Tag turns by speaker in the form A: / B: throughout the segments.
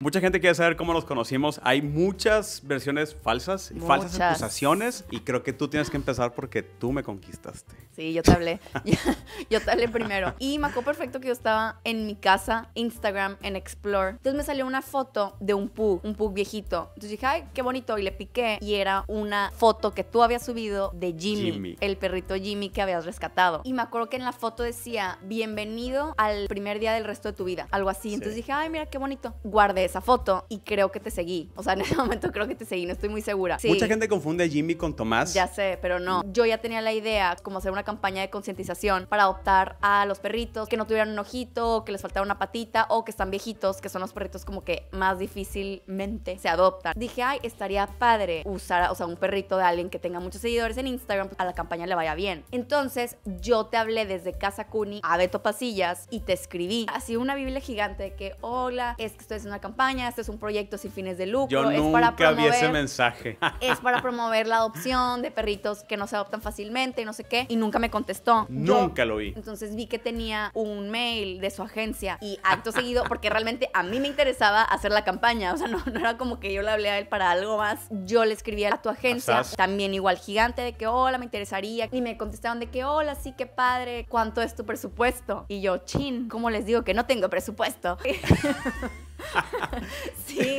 A: Mucha gente quiere saber cómo nos conocimos. Hay muchas versiones falsas, falsas acusaciones y creo que tú tienes que empezar porque tú me conquistaste.
B: Sí, yo te hablé. yo, te hablé primero. Y me acuerdo perfecto que yo estaba en mi casa, Instagram, en Explore. Entonces me salió una foto de un pug, un pug viejito. Entonces dije, ay, qué bonito. Y le piqué y era una foto que tú habías subido de Jimmy, el perrito Jimmy que habías rescatado. Y me acuerdo que en la foto decía, bienvenido al primer día del resto de tu vida, algo así. Entonces dije, ay, mira qué bonito. Guardé esa foto y creo que te seguí. O sea, en ese momento creo que te seguí, no estoy muy segura. Mucha gente
A: confunde Jimmy con Tomás. Ya
B: sé, pero no. Yo ya tenía la idea como hacer una campaña de concientización para adoptar a los perritos que no tuvieran un ojito, que les faltara una patita o que están viejitos, que son los perritos como que más difícilmente se adoptan. Dije, ay, estaría padre usar, o sea, un perrito de alguien que tenga muchos seguidores en Instagram, pues, a la campaña le vaya bien. Entonces, yo te hablé desde Casa Cuni a Beto Pasillas y te escribí así una biblia gigante que, hola, es que estoy haciendo una campaña este es un proyecto sin fines de lucro. Yo es para promover, vi ese
A: mensaje. es
B: para promover la adopción de perritos que no se adoptan fácilmente y no sé qué. Y nunca me contestó. Nunca lo vi. Entonces vi que tenía un mail de su agencia y acto seguido, porque realmente a mí me interesaba hacer la campaña. O sea, no, era como que yo le hablé a él para algo más. Yo le escribía a tu agencia, también igual gigante, de que hola, me interesaría. Y me contestaron de que hola, sí, qué padre, ¿cuánto es tu presupuesto? Y yo, chin, ¿cómo les digo que no tengo presupuesto?
A: sí.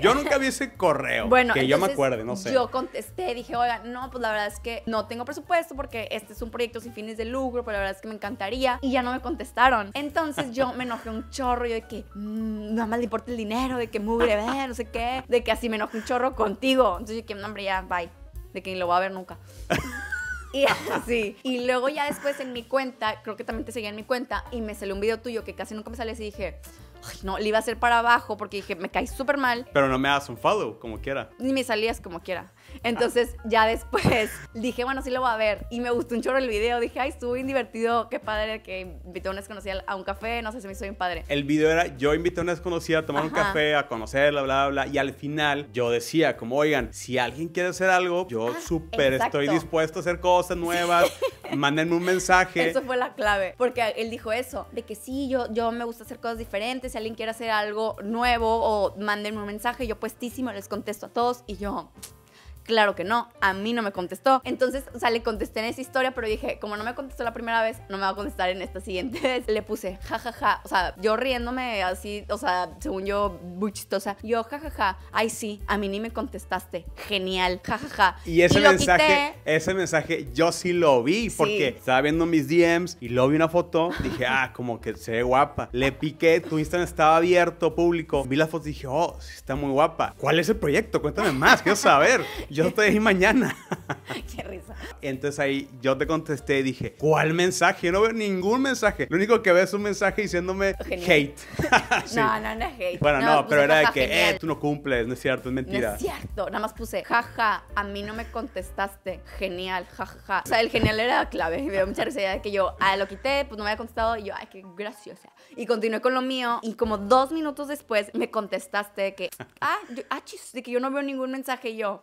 A: yo nunca vi ese correo. Bueno, que yo me acuerde, no sé. Yo
B: contesté, dije, oiga, no, pues la verdad es que no tengo presupuesto porque este es un proyecto sin fines de lucro, pero la verdad es que me encantaría. Y ya no me contestaron. Entonces yo me enojé un chorro yo de que no mm, nada más le importa el dinero, de que mugre, ve, no sé qué, de que así me enojé un chorro contigo. Entonces yo dije, no, hombre, ya, bye. De que ni lo voy a ver nunca. Y así. Y luego ya después en mi cuenta, creo que también te seguía en mi cuenta, y me salió un video tuyo que casi nunca me sale y dije, no, le iba a hacer para abajo porque dije, me caí súper mal.
A: Pero no me hagas un follow, como quiera.
B: Ni me salías como quiera. Entonces, ya después dije, bueno, sí lo voy a ver. Y me gustó un chorro el video. Dije, ay, estuvo bien divertido. Qué padre que invitó a una desconocida a un café. No sé si me hizo bien padre.
A: El video era, yo invité a una desconocida a tomar un café, a conocerla, bla, bla, bla. Y al final, yo decía, como, oigan, si alguien quiere hacer algo, yo ah, súper estoy dispuesto a hacer cosas nuevas. mandenme un mensaje. Eso
B: fue la clave, porque él dijo eso, de que sí, yo, yo me gusta hacer cosas diferentes, si alguien quiere hacer algo nuevo o mandenme un mensaje, yo puestísimo les contesto a todos y yo... Claro que no, a mí no me contestó. Entonces, o sea, le contesté en esa historia, pero dije, como no me contestó la primera vez, no me va a contestar en esta siguiente vez. Le puse, jajaja, o sea, yo riéndome así, o sea, según yo, muy chistosa. Yo, jajaja, ja, ay sí, a mí ni me contestaste, genial, jajaja. Y ese mensaje,
A: ese mensaje yo sí lo vi, porque estaba viendo mis DMs y lo vi una foto, dije, ah, como que se ve guapa. Le piqué, tu Instagram estaba abierto, público, vi la foto y dije, oh, sí está muy guapa. ¿Cuál es el proyecto? Cuéntame más, quiero saber. yo te dije mañana. Qué risa. Entonces ahí yo te contesté y dije, ¿cuál mensaje? Yo no veo ningún mensaje. Lo único que veo es un mensaje diciéndome hate.
B: No, no, no es hate. Bueno, no, pues pero era de que, eh, tú
A: no cumples, no es cierto, es mentira. No es
B: cierto. Nada más puse, jaja, a mí no me contestaste. Genial, Jaja O sea, el genial era la clave. Me dio mucha risa que yo, ah, lo quité, pues no me había contestado. Y yo, ay, qué graciosa. Y continué con lo mío. Y como dos minutos después me contestaste que, ah, ah chiste de que yo no veo ningún mensaje. Y yo,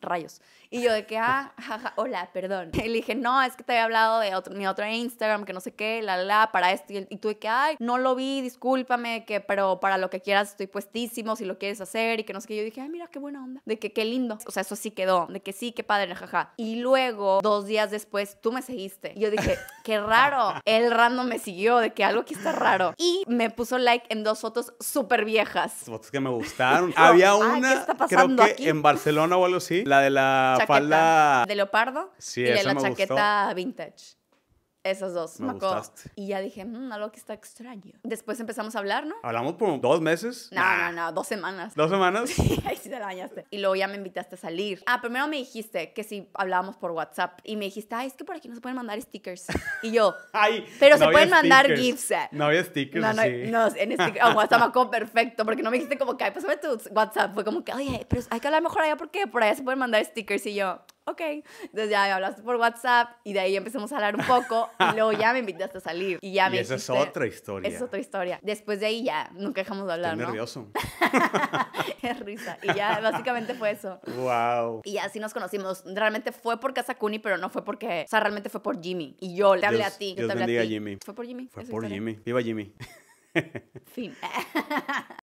B: rayos. Y yo de que, ah, jaja, hola, perdón. Y le dije, no, es que te había hablado de otro, mi otro Instagram, que no sé qué, la, la, para esto. Y, tuve de que, ay, no lo vi, discúlpame, que, pero para lo que quieras estoy puestísimo, si lo quieres hacer y que no sé qué. Yo dije, ay, mira, qué buena onda. De que, qué lindo. O sea, eso sí quedó, de que sí, qué padre, jaja. Y luego, dos días después, tú me seguiste. Y yo dije, qué raro. El random me siguió, de que algo aquí está raro. Y me puso like en dos fotos súper viejas.
A: Fotos que me gustaron. Había una, creo que en Barcelona o algo así la de la falda. De
B: leopardo. Sí, y de la chaqueta vintage. Esas dos. Me Maco. Y ya dije, mmm, algo que está extraño. Después empezamos a hablar, ¿no?
A: Hablamos por dos meses. No, no, no,
B: dos semanas. ¿Dos semanas? Sí, ahí sí te la bañaste. Y luego ya me invitaste a salir. Ah, primero me dijiste que si hablábamos por WhatsApp. Y me dijiste, ay, es que por aquí no se pueden mandar stickers. Y yo, ay, pero se pueden mandar GIFs. No
A: había stickers. No, no, sí. no en WhatsApp WhatsApp Maco,
B: perfecto. Porque no me dijiste como que, ay, pásame tu WhatsApp. Fue como que, oye, pero hay que hablar mejor allá porque por allá se pueden mandar stickers. Y yo, ok. Entonces ya hablaste por WhatsApp y de ahí empezamos a hablar un poco y luego ya me invitaste a salir. Y ya esa es otra
A: historia. es otra
B: historia. Después de ahí ya nunca dejamos de hablar, Estoy nervioso. es risa. Y ya básicamente fue eso.
A: Wow.
B: Y así nos conocimos. Realmente fue por Casa Cuni, pero no fue porque, o sea, realmente fue por Jimmy. Y yo le hablé a ti, yo te hablé a ti. Jimmy. Fue por Jimmy. Fue por
A: Jimmy. Viva Jimmy.
B: fin.